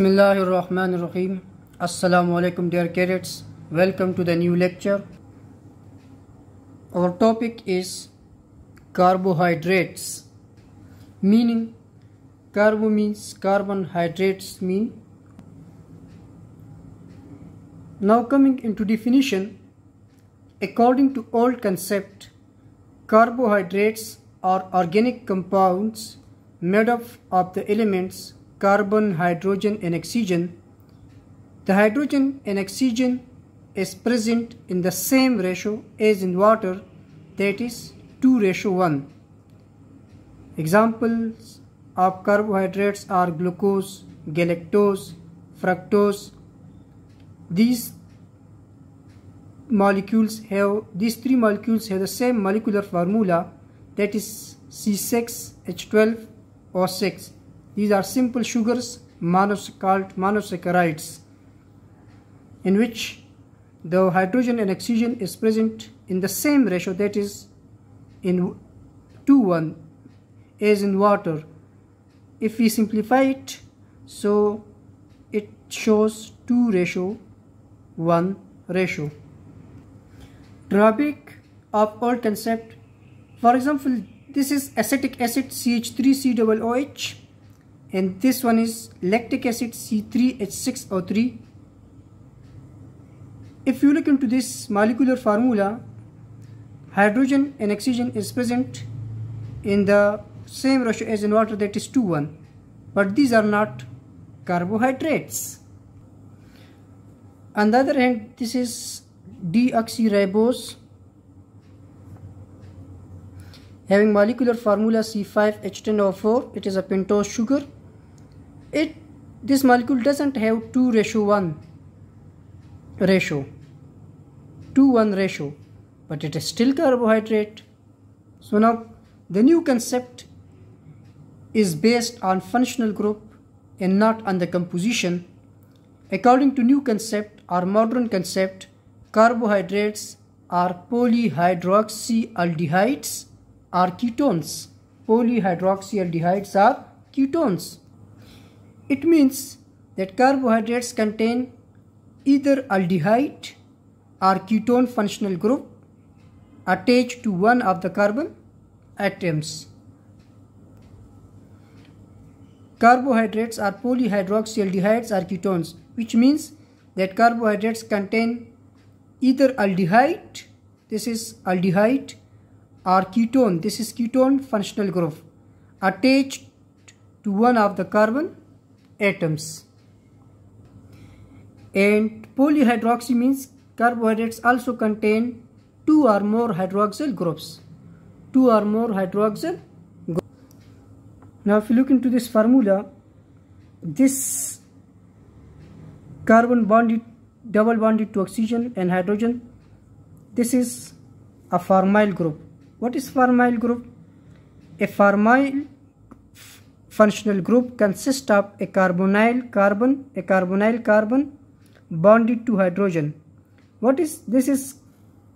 Bismillahirrahmanirrahim. Assalamu alaikum dear cadets. Welcome to the new lecture. Our topic is carbohydrates. Meaning carbo means carbon hydrates mean Now coming into definition according to old concept carbohydrates are organic compounds made up of the elements carbon, hydrogen and oxygen, the hydrogen and oxygen is present in the same ratio as in water that is 2 ratio 1. Examples of carbohydrates are glucose, galactose, fructose. These molecules have these three molecules have the same molecular formula that is C6H12O6 these are simple sugars called monosaccharides in which the hydrogen and oxygen is present in the same ratio that is in 2 1 as in water. If we simplify it so it shows 2 ratio 1 ratio. Drawback of all concept for example this is acetic acid CH3COOH and this one is lactic acid C3H6O3 if you look into this molecular formula hydrogen and oxygen is present in the same ratio as in water that is 2 1 but these are not carbohydrates on the other hand this is deoxyribose having molecular formula C5H10O4 it is a pentose sugar it this molecule doesn't have 2 ratio 1 ratio 2 1 ratio but it is still carbohydrate so now the new concept is based on functional group and not on the composition according to new concept or modern concept carbohydrates are polyhydroxyaldehydes are ketones polyhydroxyaldehydes are ketones it means that carbohydrates contain either aldehyde or ketone functional group attached to one of the carbon atoms. Carbohydrates are polyhydroxyaldehydes or ketones which means that carbohydrates contain either aldehyde this is aldehyde or ketone this is ketone functional group attached to one of the carbon atoms. And polyhydroxy means carbohydrates also contain two or more hydroxyl groups. Two or more hydroxyl groups. Now if you look into this formula, this carbon bonded, double bonded to oxygen and hydrogen, this is a formyl group. What is formyl group? A formyl functional group consists of a carbonyl carbon, a carbonyl carbon bonded to hydrogen. What is this is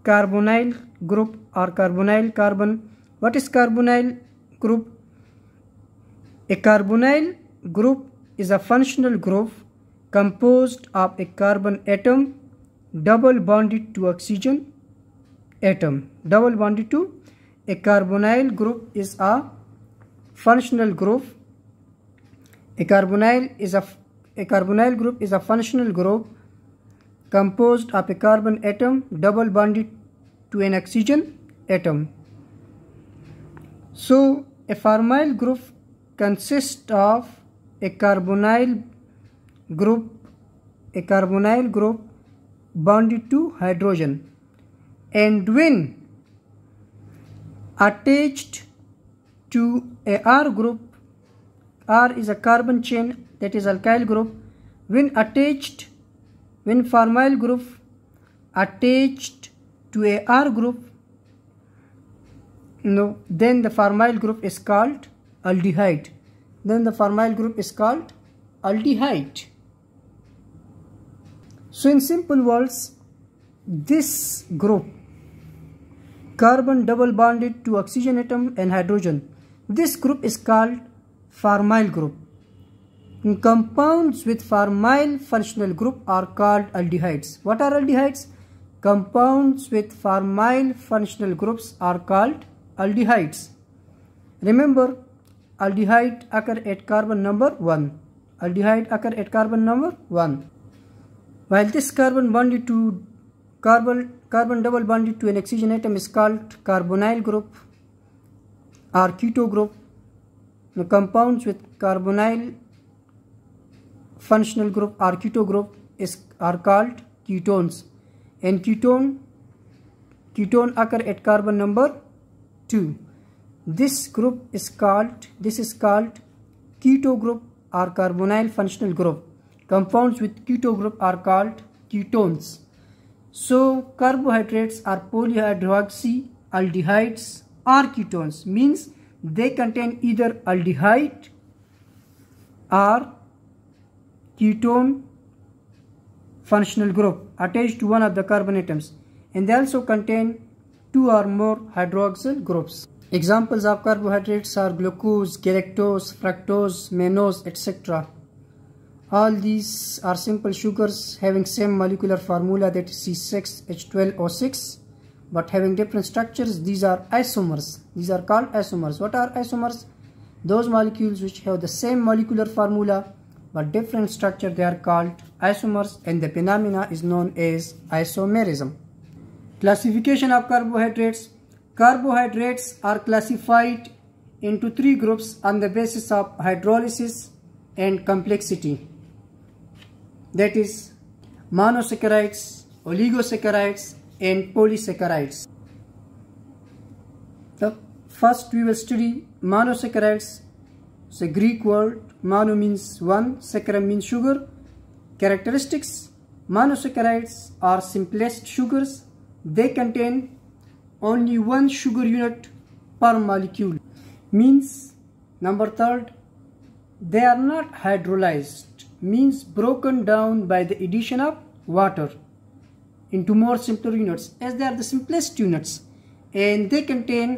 carbonyl group or carbonyl carbon. What is carbonyl group? A carbonyl group is a functional group composed of a carbon atom double bonded to oxygen atom. Double bonded to a carbonyl group is a functional group A carbonyl is a, a carbonyl group is a functional group composed of a carbon atom double bonded to an oxygen atom. So a formyl group consists of a carbonyl group a carbonyl group bonded to hydrogen and when attached to a R group R is a carbon chain that is alkyl group. When attached, when formyl group attached to a R group, no, then the formyl group is called aldehyde. Then the formyl group is called aldehyde. So in simple words, this group, carbon double bonded to oxygen atom and hydrogen, this group is called formyl group. compounds with formyl functional group are called aldehydes. What are aldehydes? Compounds with formyl functional groups are called aldehydes. Remember, aldehyde occur at carbon number 1. Aldehyde occur at carbon number 1. While this carbon bonded to carbon, carbon double bonded to an oxygen atom is called carbonyl group or keto group compounds with carbonyl functional group or keto group is, are called ketones. And ketone, ketone occur at carbon number 2. This group is called, this is called keto group or carbonyl functional group. Compounds with keto group are called ketones. So carbohydrates are polyhydroxyaldehydes or ketones means they contain either aldehyde or ketone functional group attached to one of the carbon atoms and they also contain two or more hydroxyl groups. Examples of carbohydrates are glucose, galactose, fructose, mannose, etc. All these are simple sugars having same molecular formula that is C6H12O6 but having different structures these are isomers these are called isomers what are isomers those molecules which have the same molecular formula but different structure they are called isomers and the phenomena is known as isomerism classification of carbohydrates carbohydrates are classified into three groups on the basis of hydrolysis and complexity that is monosaccharides oligosaccharides and polysaccharides. The first we will study monosaccharides. It's a Greek word. Mono means one, saccharum means sugar. Characteristics Monosaccharides are simplest sugars. They contain only one sugar unit per molecule. Means number third, they are not hydrolyzed. Means broken down by the addition of water into more simpler units as they are the simplest units and they contain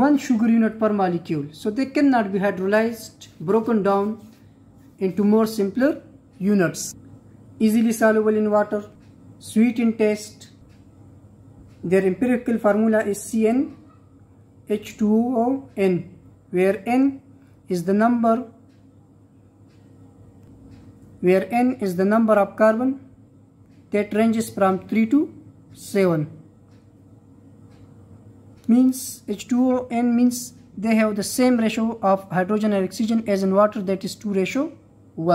one sugar unit per molecule so they cannot be hydrolyzed broken down into more simpler units easily soluble in water sweet in taste their empirical formula is cn h2o n where n is the number where n is the number of carbon that range is from 3 to 7 means h 20 n means they have the same ratio of hydrogen and oxygen as in water that is 2 ratio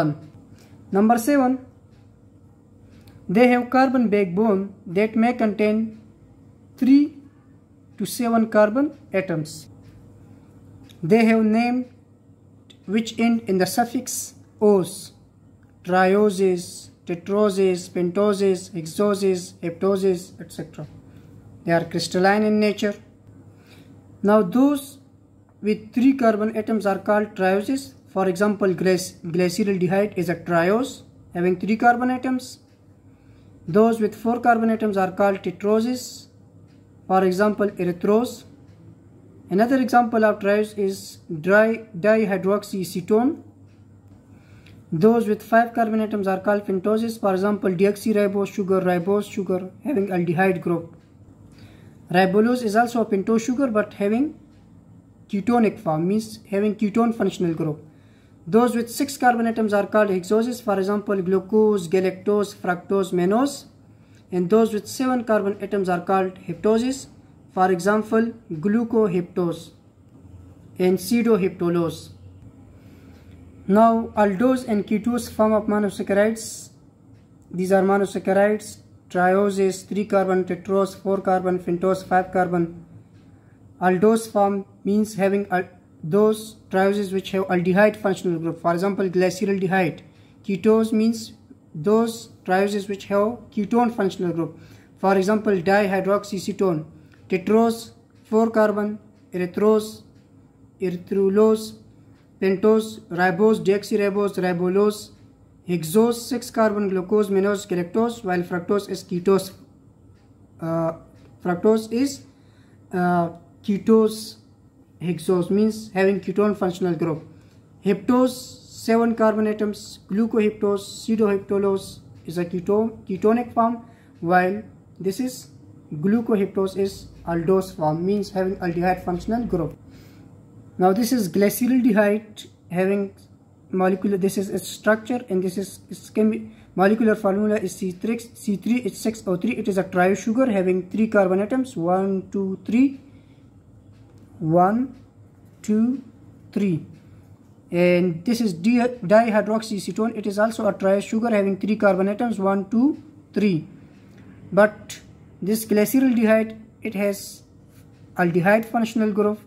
1 number 7 they have carbon backbone that may contain 3 to 7 carbon atoms they have name which end in the suffix os trioses tetroses, pentoses, hexoses, heptoses, etc. They are crystalline in nature. Now those with three carbon atoms are called trioses. For example, glyceraldehyde is a triose having three carbon atoms. Those with four carbon atoms are called tetroses. For example, erythrose. Another example of triose is dihydroxycetone those with 5 carbon atoms are called pentoses, for example deoxyribose sugar, ribose sugar having aldehyde group. Ribulose is also a pentose sugar but having ketonic form means having ketone functional group. Those with 6 carbon atoms are called hexoses, for example glucose, galactose, fructose, mannose. And those with 7 carbon atoms are called heptoses, for example glucoheptose and pseudoheptolose. Now aldose and ketose form of monosaccharides. These are monosaccharides. Triose is 3 carbon, tetrose 4 carbon, pentose 5 carbon. Aldose form means having those trioses which have aldehyde functional group. For example, glyceraldehyde. Ketose means those trioses which have ketone functional group. For example, dihydroxycetone. Tetrose 4 carbon, erythrose, erythrulose pentose ribose deoxyribose ribulose hexose six carbon glucose mannose galactose while fructose is ketose fructose is ketose hexose means having ketone functional group. Heptose, 7 carbon atoms, glucoheptose, pseudoheptolose is a ketone, ketonic form while this is glucoheptose is aldose form means having aldehyde functional group. Now this is glyceraldehyde having molecular, this is its structure and this is its molecular formula is C3, C3H6O3. It is a sugar having three carbon atoms, one, two, three, one, two, three. And this is di dihydroxyacetone. It is also a sugar having three carbon atoms, one, two, three. But this glyceraldehyde, it has aldehyde functional group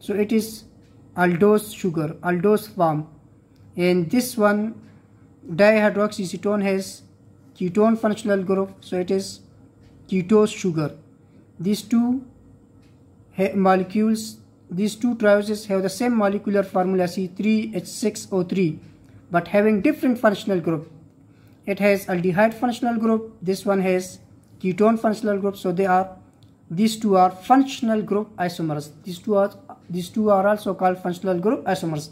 so it is aldose sugar aldose form, and this one ketone has ketone functional group so it is ketose sugar these two molecules these two trioses have the same molecular formula C3H6O3 but having different functional group it has aldehyde functional group this one has ketone functional group so they are these two are functional group isomers these two are these two are also called functional group isomers.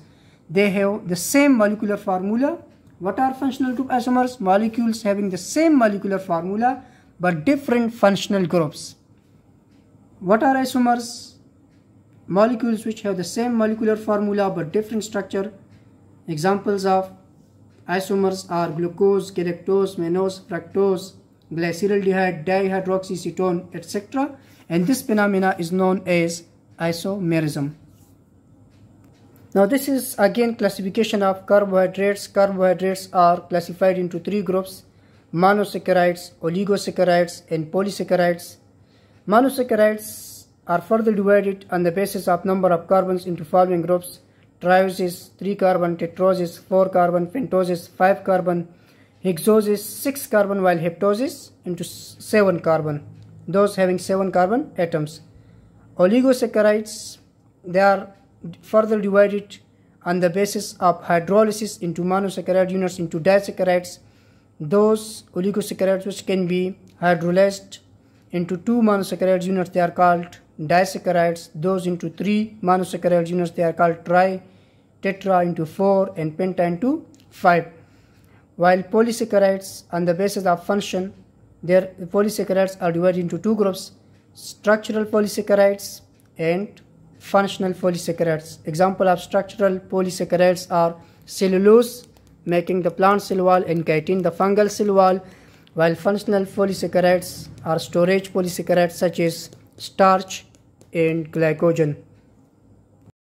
They have the same molecular formula. What are functional group isomers? Molecules having the same molecular formula but different functional groups. What are isomers? Molecules which have the same molecular formula but different structure. Examples of isomers are glucose, galactose, mannose, fructose, glyceraldehyde, dihydroxycetone, etc. And this phenomena is known as isomerism. Now this is again classification of carbohydrates. Carbohydrates are classified into three groups monosaccharides, oligosaccharides and polysaccharides. Monosaccharides are further divided on the basis of number of carbons into following groups trioses, 3 carbon, tetroses, 4 carbon, pentoses, 5 carbon, hexoses, 6 carbon while heptoses into 7 carbon, those having 7 carbon atoms. Oligosaccharides, they are further divided on the basis of hydrolysis into monosaccharide units into disaccharides. Those oligosaccharides which can be hydrolyzed into two monosaccharide units, they are called disaccharides. Those into three monosaccharide units, they are called tri, tetra into four, and penta into five. While polysaccharides, on the basis of function, their polysaccharides are divided into two groups structural polysaccharides and functional polysaccharides. Example of structural polysaccharides are cellulose making the plant cell wall and chitin the fungal cell wall while functional polysaccharides are storage polysaccharides such as starch and glycogen.